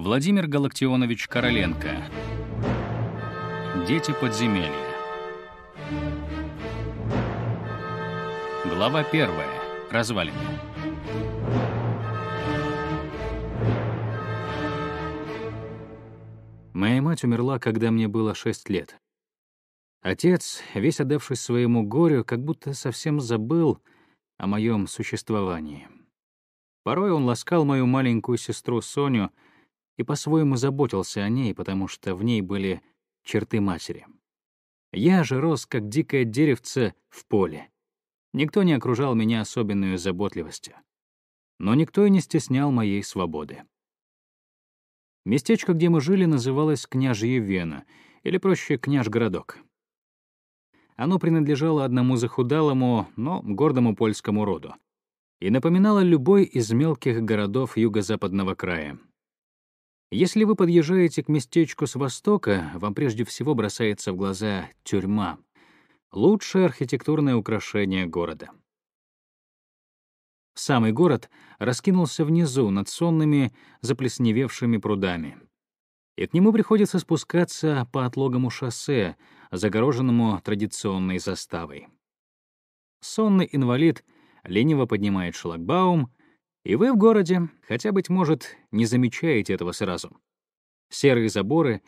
Владимир Галактионович Короленко. Дети подземелья. Глава первая. Развалины. Моя мать умерла, когда мне было шесть лет. Отец, весь отдавшись своему горю, как будто совсем забыл о моем существовании. Порой он ласкал мою маленькую сестру Соню — и по-своему заботился о ней, потому что в ней были черты матери. Я же рос, как дикое деревце, в поле. Никто не окружал меня особенную заботливостью. Но никто и не стеснял моей свободы. Местечко, где мы жили, называлось Княжье Вена или проще Княжгородок. Оно принадлежало одному захудалому, но гордому польскому роду и напоминало любой из мелких городов юго-западного края, если вы подъезжаете к местечку с востока, вам прежде всего бросается в глаза тюрьма — лучшее архитектурное украшение города. Самый город раскинулся внизу, над сонными, заплесневевшими прудами. И к нему приходится спускаться по отлогому шоссе, загороженному традиционной заставой. Сонный инвалид лениво поднимает шлагбаум — и вы в городе, хотя, быть может, не замечаете этого сразу. Серые заборы,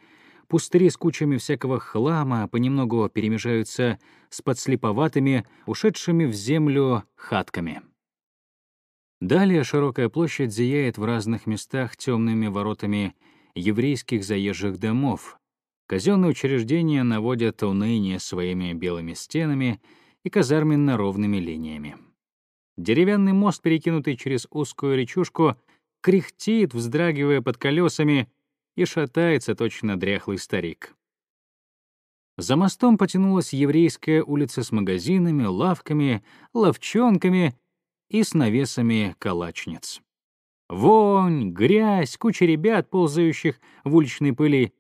пустыри с кучами всякого хлама понемногу перемежаются с подслеповатыми, ушедшими в землю хатками. Далее широкая площадь зияет в разных местах темными воротами еврейских заезжих домов. Казенные учреждения наводят уныние своими белыми стенами и казарменно-ровными линиями. Деревянный мост, перекинутый через узкую речушку, кряхтит, вздрагивая под колесами, и шатается точно дряхлый старик. За мостом потянулась еврейская улица с магазинами, лавками, ловчонками и с навесами калачниц. Вонь, грязь, куча ребят, ползающих в уличной пыли.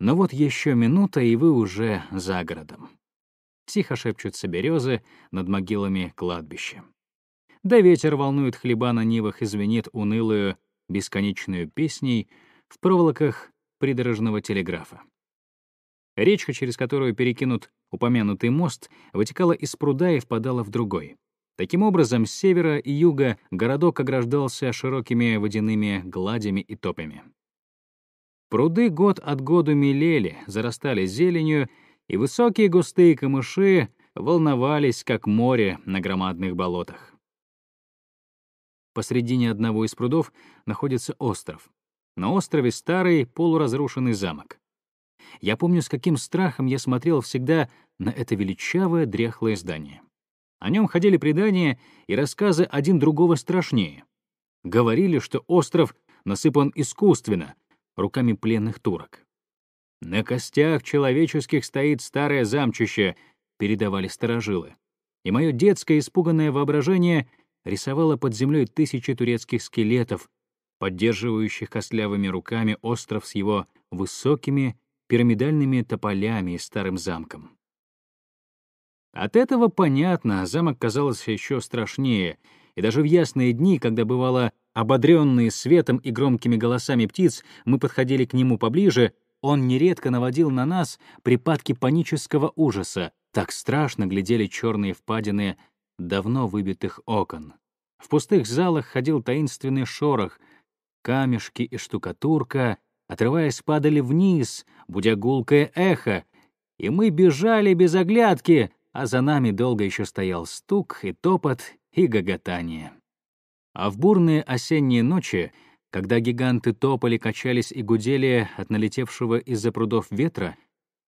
Но вот еще минута, и вы уже за городом. Тихо шепчутся березы над могилами кладбища да ветер волнует хлеба на нивах и звенит унылую, бесконечную песней в проволоках придорожного телеграфа. Речка, через которую перекинут упомянутый мост, вытекала из пруда и впадала в другой. Таким образом, с севера и юга городок ограждался широкими водяными гладями и топами. Пруды год от году мелели, зарастали зеленью, и высокие густые камыши волновались, как море на громадных болотах. Посредине одного из прудов находится остров. На острове старый полуразрушенный замок. Я помню, с каким страхом я смотрел всегда на это величавое дряхлое здание. О нем ходили предания и рассказы один другого страшнее. Говорили, что остров насыпан искусственно, руками пленных турок. «На костях человеческих стоит старое замчище», — передавали старожилы. И мое детское испуганное воображение — рисовала под землей тысячи турецких скелетов, поддерживающих костлявыми руками остров с его высокими пирамидальными тополями и старым замком. От этого понятно, замок казался еще страшнее, и даже в ясные дни, когда бывало ободренные светом и громкими голосами птиц, мы подходили к нему поближе, он нередко наводил на нас припадки панического ужаса, так страшно глядели черные впадины давно выбитых окон. В пустых залах ходил таинственный шорох. Камешки и штукатурка, отрываясь, падали вниз, будя гулкое эхо, и мы бежали без оглядки, а за нами долго еще стоял стук и топот и гоготание. А в бурные осенние ночи, когда гиганты топали, качались и гудели от налетевшего из-за прудов ветра,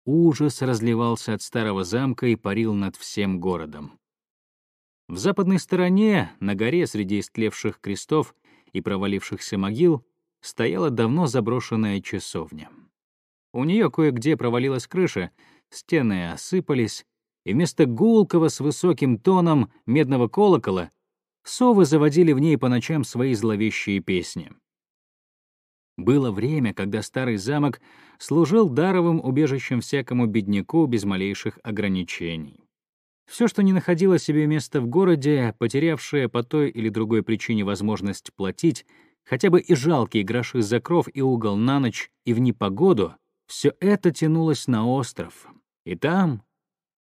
ужас разливался от старого замка и парил над всем городом. В западной стороне, на горе среди истлевших крестов и провалившихся могил, стояла давно заброшенная часовня. У нее кое-где провалилась крыша, стены осыпались, и вместо гулкого с высоким тоном медного колокола совы заводили в ней по ночам свои зловещие песни. Было время, когда старый замок служил даровым убежищем всякому бедняку без малейших ограничений. Все, что не находило себе места в городе, потерявшее по той или другой причине возможность платить, хотя бы и жалкие гроши за кров и угол на ночь и в непогоду, все это тянулось на остров. И там,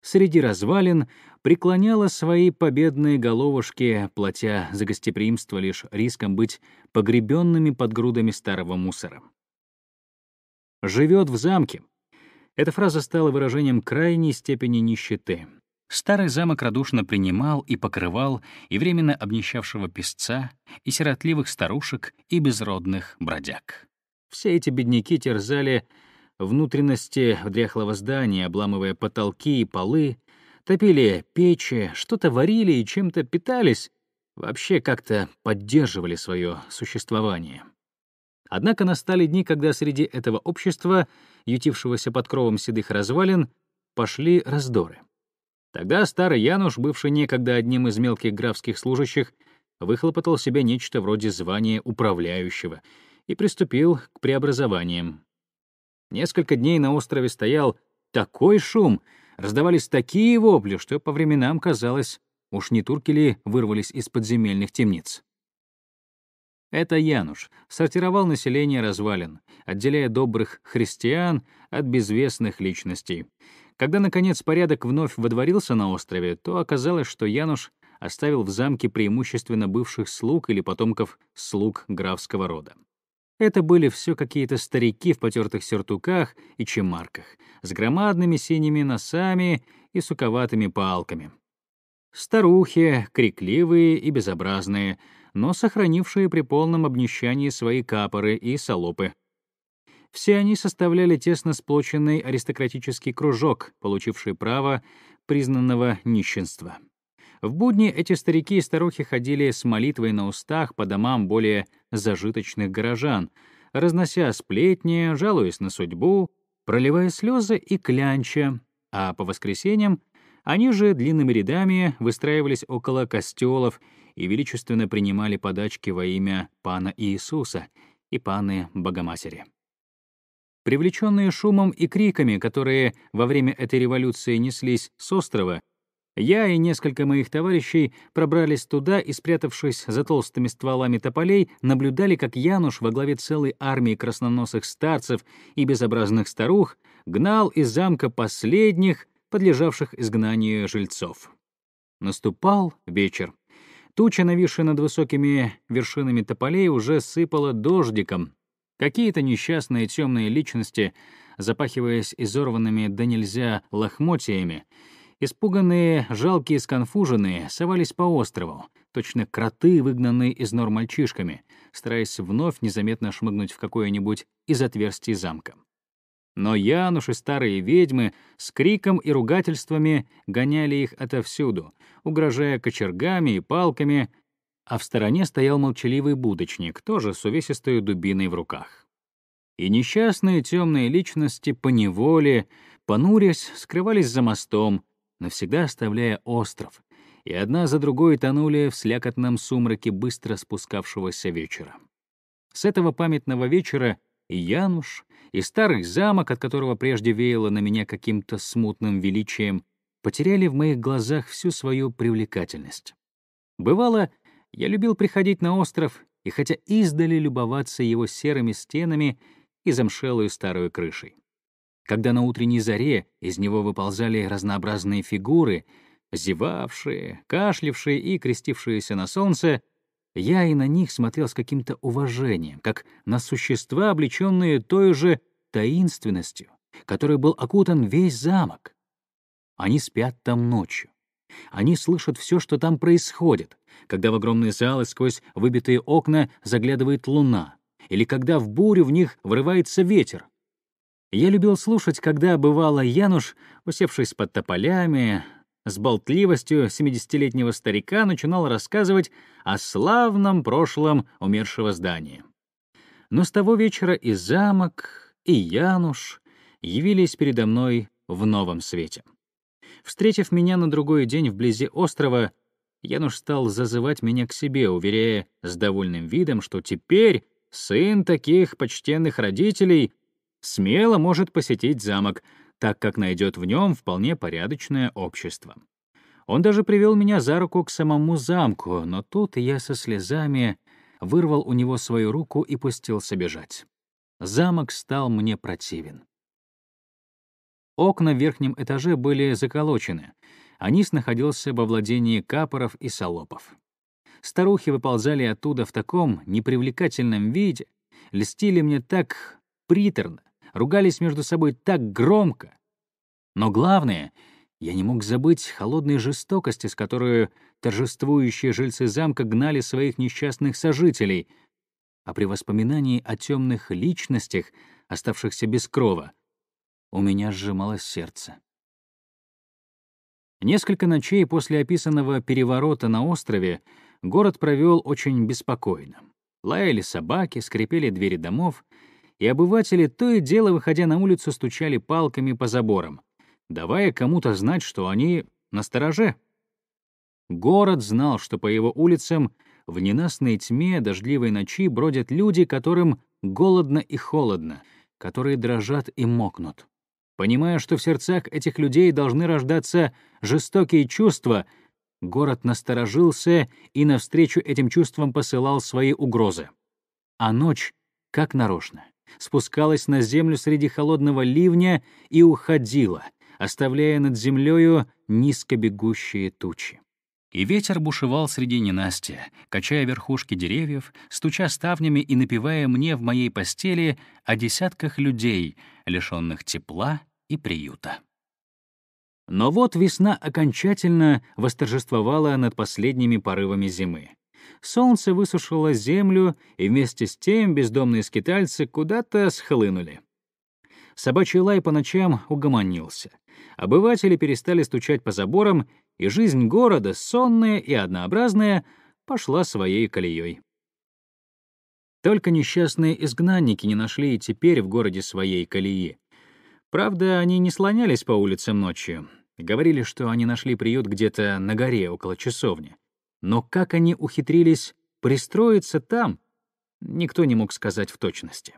среди развалин, преклоняло свои победные головушки, платя за гостеприимство лишь риском быть погребенными под грудами старого мусора. «Живет в замке», эта фраза стала выражением крайней степени нищеты, Старый замок радушно принимал и покрывал и временно обнищавшего песца, и сиротливых старушек, и безродных бродяг. Все эти бедняки терзали внутренности дряхлого здания, обламывая потолки и полы, топили печи, что-то варили и чем-то питались, вообще как-то поддерживали свое существование. Однако настали дни, когда среди этого общества, ютившегося под кровом седых развалин, пошли раздоры. Тогда старый Януш, бывший некогда одним из мелких графских служащих, выхлопотал себе нечто вроде звания управляющего и приступил к преобразованиям. Несколько дней на острове стоял такой шум, раздавались такие вопли, что по временам казалось, уж не турки ли вырвались из подземельных темниц. Это Януш сортировал население развалин, отделяя добрых христиан от безвестных личностей, когда, наконец, порядок вновь водворился на острове, то оказалось, что Януш оставил в замке преимущественно бывших слуг или потомков слуг графского рода. Это были все какие-то старики в потертых сюртуках и чемарках, с громадными синими носами и суковатыми палками. Старухи, крикливые и безобразные, но сохранившие при полном обнищании свои капоры и солопы — все они составляли тесно сплоченный аристократический кружок, получивший право признанного нищенства. В будни эти старики и старухи ходили с молитвой на устах по домам более зажиточных горожан, разнося сплетни, жалуясь на судьбу, проливая слезы и клянча, а по воскресеньям они же длинными рядами выстраивались около костелов и величественно принимали подачки во имя Пана Иисуса и Паны Богоматери. Привлеченные шумом и криками, которые во время этой революции неслись с острова, я и несколько моих товарищей пробрались туда и, спрятавшись за толстыми стволами тополей, наблюдали, как Януш во главе целой армии красноносых старцев и безобразных старух гнал из замка последних, подлежавших изгнанию жильцов. Наступал вечер. Туча, нависшая над высокими вершинами тополей, уже сыпала дождиком, Какие-то несчастные темные личности, запахиваясь изорванными до да нельзя лохмотьями, испуганные, жалкие, сконфуженные, совались по острову, точно кроты, выгнанные из нор мальчишками, стараясь вновь незаметно шмыгнуть в какое-нибудь из отверстий замка. Но Януш и старые ведьмы с криком и ругательствами гоняли их отовсюду, угрожая кочергами и палками, а в стороне стоял молчаливый будочник, тоже с увесистой дубиной в руках. И несчастные темные личности поневоле, понурясь, скрывались за мостом, навсегда оставляя остров, и одна за другой тонули в слякотном сумраке быстро спускавшегося вечера. С этого памятного вечера и Януш, и старый замок, от которого прежде веяло на меня каким-то смутным величием, потеряли в моих глазах всю свою привлекательность. Бывало, я любил приходить на остров и хотя издали любоваться его серыми стенами и замшелую старую крышей. Когда на утренней заре из него выползали разнообразные фигуры, зевавшие, кашлявшие и крестившиеся на солнце, я и на них смотрел с каким-то уважением, как на существа, облеченные той же таинственностью, которой был окутан весь замок. Они спят там ночью. Они слышат все, что там происходит, когда в огромные залы сквозь выбитые окна заглядывает луна, или когда в бурю в них врывается ветер. Я любил слушать, когда бывало Януш, усевшись под тополями, с болтливостью 70-летнего старика начинал рассказывать о славном прошлом умершего здания. Но с того вечера и замок, и Януш явились передо мной в новом свете. Встретив меня на другой день вблизи острова, Януш стал зазывать меня к себе, уверяя с довольным видом, что теперь сын таких почтенных родителей смело может посетить замок, так как найдет в нем вполне порядочное общество. Он даже привел меня за руку к самому замку, но тут я со слезами вырвал у него свою руку и пустился бежать. Замок стал мне противен. Окна в верхнем этаже были заколочены. Анис находился во владении капоров и солопов. Старухи выползали оттуда в таком непривлекательном виде, льстили мне так приторно, ругались между собой так громко. Но главное, я не мог забыть холодной жестокости, с которой торжествующие жильцы замка гнали своих несчастных сожителей, а при воспоминании о темных личностях, оставшихся без крова, у меня сжималось сердце. Несколько ночей после описанного переворота на острове город провел очень беспокойно. Лаяли собаки, скрипели двери домов, и обыватели то и дело, выходя на улицу, стучали палками по заборам, давая кому-то знать, что они на стороже. Город знал, что по его улицам в ненастной тьме дождливой ночи бродят люди, которым голодно и холодно, которые дрожат и мокнут. Понимая, что в сердцах этих людей должны рождаться жестокие чувства, город насторожился и навстречу этим чувствам посылал свои угрозы. А ночь, как нарочно, спускалась на землю среди холодного ливня и уходила, оставляя над землею низкобегущие тучи и ветер бушевал среди ненастья, качая верхушки деревьев, стуча ставнями и напевая мне в моей постели о десятках людей, лишенных тепла и приюта. Но вот весна окончательно восторжествовала над последними порывами зимы. Солнце высушило землю, и вместе с тем бездомные скитальцы куда-то схлынули собачий лай по ночам угомонился. Обыватели перестали стучать по заборам, и жизнь города, сонная и однообразная, пошла своей колеей. Только несчастные изгнанники не нашли и теперь в городе своей колеи. Правда, они не слонялись по улицам ночью. Говорили, что они нашли приют где-то на горе около часовни. Но как они ухитрились пристроиться там, никто не мог сказать в точности.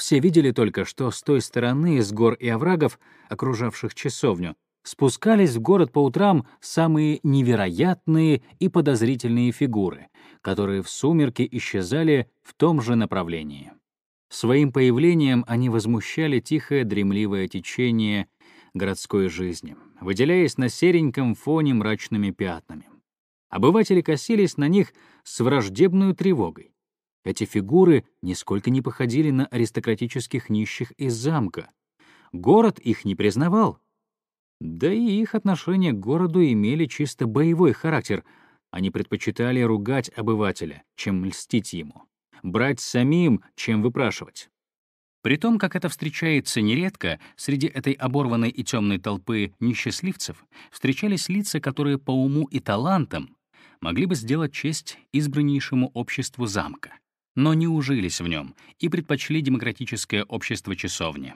Все видели только, что с той стороны, из гор и оврагов, окружавших часовню, спускались в город по утрам самые невероятные и подозрительные фигуры, которые в сумерки исчезали в том же направлении. Своим появлением они возмущали тихое дремливое течение городской жизни, выделяясь на сереньком фоне мрачными пятнами. Обыватели косились на них с враждебной тревогой. Эти фигуры нисколько не походили на аристократических нищих из замка. Город их не признавал. Да и их отношения к городу имели чисто боевой характер. Они предпочитали ругать обывателя, чем льстить ему. Брать самим, чем выпрашивать. При том, как это встречается нередко, среди этой оборванной и темной толпы несчастливцев встречались лица, которые по уму и талантам могли бы сделать честь избраннейшему обществу замка но не ужились в нем и предпочли демократическое общество часовни.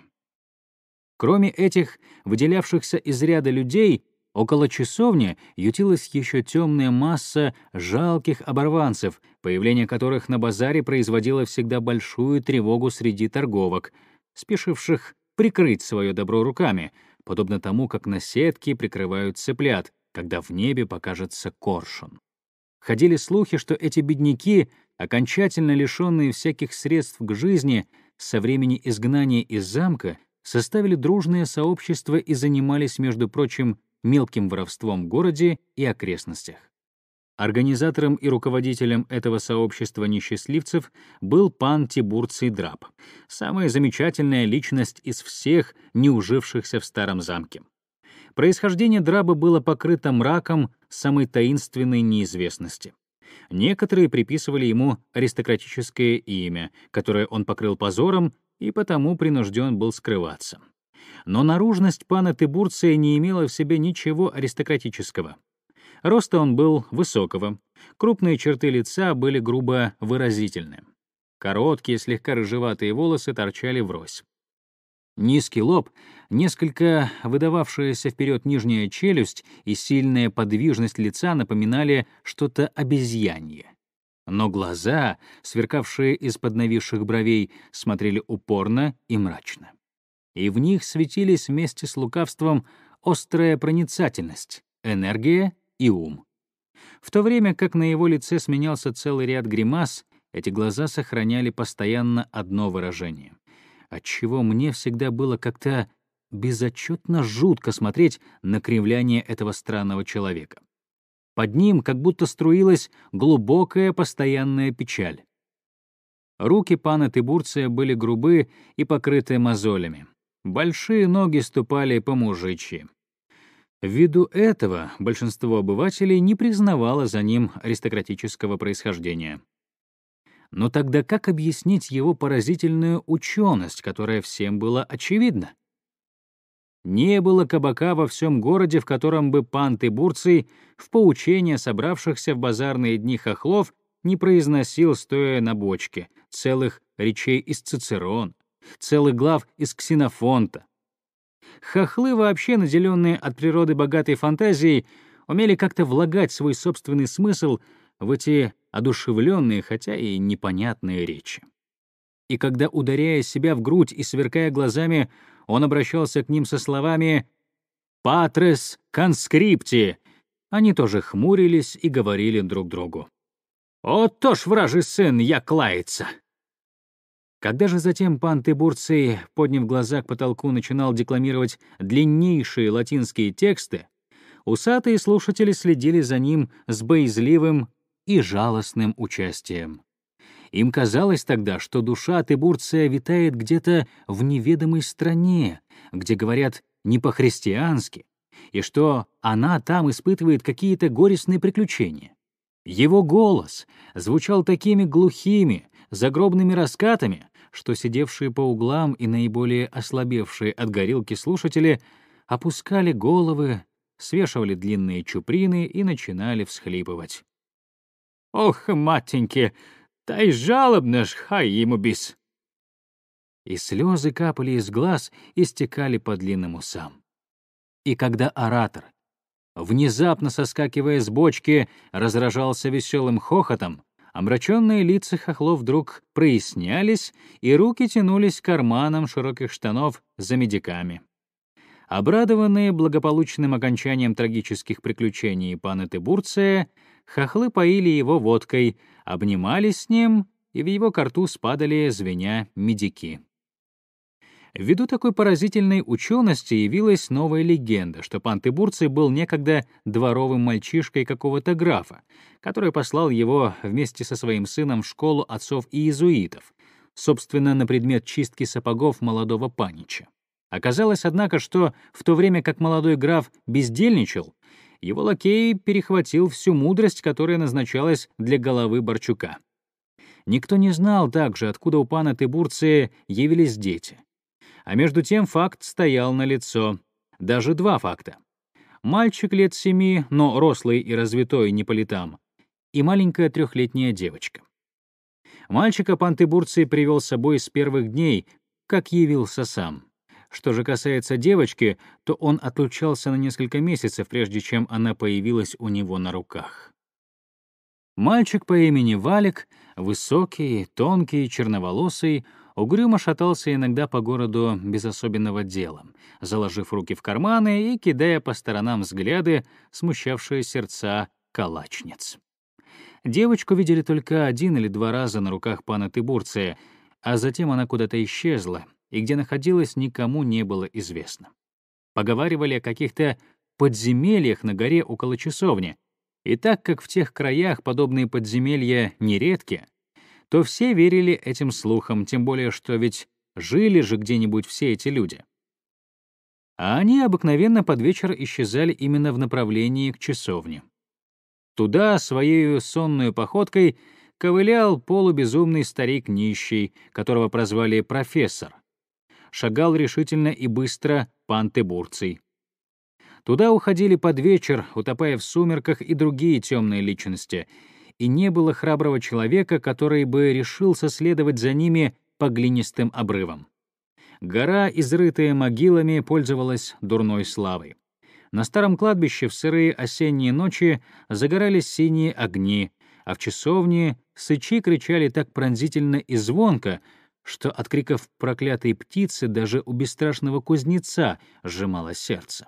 Кроме этих, выделявшихся из ряда людей, около часовни ютилась еще темная масса жалких оборванцев, появление которых на базаре производило всегда большую тревогу среди торговок, спешивших прикрыть свое добро руками, подобно тому, как на сетке прикрывают цыплят, когда в небе покажется коршун. Ходили слухи, что эти бедняки — окончательно лишенные всяких средств к жизни со времени изгнания из замка, составили дружное сообщество и занимались, между прочим, мелким воровством в городе и окрестностях. Организатором и руководителем этого сообщества несчастливцев был пан Тибурций Драб, самая замечательная личность из всех, неужившихся в старом замке. Происхождение Драба было покрыто мраком самой таинственной неизвестности. Некоторые приписывали ему аристократическое имя, которое он покрыл позором и потому принужден был скрываться. Но наружность пана Тыбурция не имела в себе ничего аристократического. Роста он был высокого, крупные черты лица были грубо выразительны. Короткие, слегка рыжеватые волосы торчали врозь. Низкий лоб, несколько выдававшаяся вперед нижняя челюсть и сильная подвижность лица напоминали что-то обезьянье. Но глаза, сверкавшие из-под нависших бровей, смотрели упорно и мрачно. И в них светились вместе с лукавством острая проницательность, энергия и ум. В то время как на его лице сменялся целый ряд гримас, эти глаза сохраняли постоянно одно выражение отчего мне всегда было как-то безотчетно жутко смотреть на кривляние этого странного человека. Под ним как будто струилась глубокая постоянная печаль. Руки пана Тибурция были грубы и покрыты мозолями. Большие ноги ступали по мужичьи. Ввиду этого большинство обывателей не признавало за ним аристократического происхождения. Но тогда как объяснить его поразительную ученость, которая всем была очевидна? Не было кабака во всем городе, в котором бы панты Бурции в поучение собравшихся в базарные дни хохлов не произносил, стоя на бочке, целых речей из Цицерон, целых глав из Ксенофонта. Хохлы, вообще наделенные от природы богатой фантазией, умели как-то влагать свой собственный смысл в эти одушевленные, хотя и непонятные речи. И когда, ударяя себя в грудь и сверкая глазами, он обращался к ним со словами «Патрес конскрипти», они тоже хмурились и говорили друг другу. «О, то ж вражий сын, я клается!» Когда же затем пан Тыбурций, подняв глаза к потолку, начинал декламировать длиннейшие латинские тексты, усатые слушатели следили за ним с боязливым и жалостным участием. Им казалось тогда, что душа Тыбурция витает где-то в неведомой стране, где говорят не по-христиански, и что она там испытывает какие-то горестные приключения. Его голос звучал такими глухими, загробными раскатами, что сидевшие по углам и наиболее ослабевшие от горилки слушатели опускали головы, свешивали длинные чуприны и начинали всхлипывать. Ох, матеньки, та й жалобно ж, хай ему бис. И слезы капали из глаз и стекали по длинным усам. И когда оратор, внезапно соскакивая с бочки, разражался веселым хохотом, омраченные лица хохлов вдруг прояснялись, и руки тянулись к карманам широких штанов за медиками. Обрадованные благополучным окончанием трагических приключений пана Тебурция, хохлы поили его водкой, обнимались с ним, и в его карту спадали звеня медики. Ввиду такой поразительной учености явилась новая легенда, что пан Тыбурций был некогда дворовым мальчишкой какого-то графа, который послал его вместе со своим сыном в школу отцов и иезуитов, собственно, на предмет чистки сапогов молодого панича. Оказалось, однако, что в то время как молодой граф бездельничал, его лакей перехватил всю мудрость, которая назначалась для головы Борчука. Никто не знал также, откуда у пана Тыбурция явились дети. А между тем факт стоял на лицо, Даже два факта. Мальчик лет семи, но рослый и развитой не по летам, и маленькая трехлетняя девочка. Мальчика пан Тыбурций привел с собой с первых дней, как явился сам. Что же касается девочки, то он отлучался на несколько месяцев, прежде чем она появилась у него на руках. Мальчик по имени Валик, высокий, тонкий, черноволосый, угрюмо шатался иногда по городу без особенного дела, заложив руки в карманы и кидая по сторонам взгляды, смущавшие сердца калачниц. Девочку видели только один или два раза на руках пана Тыбурция, а затем она куда-то исчезла, и где находилась, никому не было известно. Поговаривали о каких-то подземельях на горе около часовни, и так как в тех краях подобные подземелья нередки, то все верили этим слухам, тем более что ведь жили же где-нибудь все эти люди. А они обыкновенно под вечер исчезали именно в направлении к часовне. Туда своей сонной походкой ковылял полубезумный старик-нищий, которого прозвали «профессор», шагал решительно и быстро пантебурций. Туда уходили под вечер, утопая в сумерках и другие темные личности, и не было храброго человека, который бы решился следовать за ними по глинистым обрывам. Гора, изрытая могилами, пользовалась дурной славой. На старом кладбище в сырые осенние ночи загорались синие огни, а в часовне сычи кричали так пронзительно и звонко, что от криков проклятой птицы даже у бесстрашного кузнеца сжималось сердце.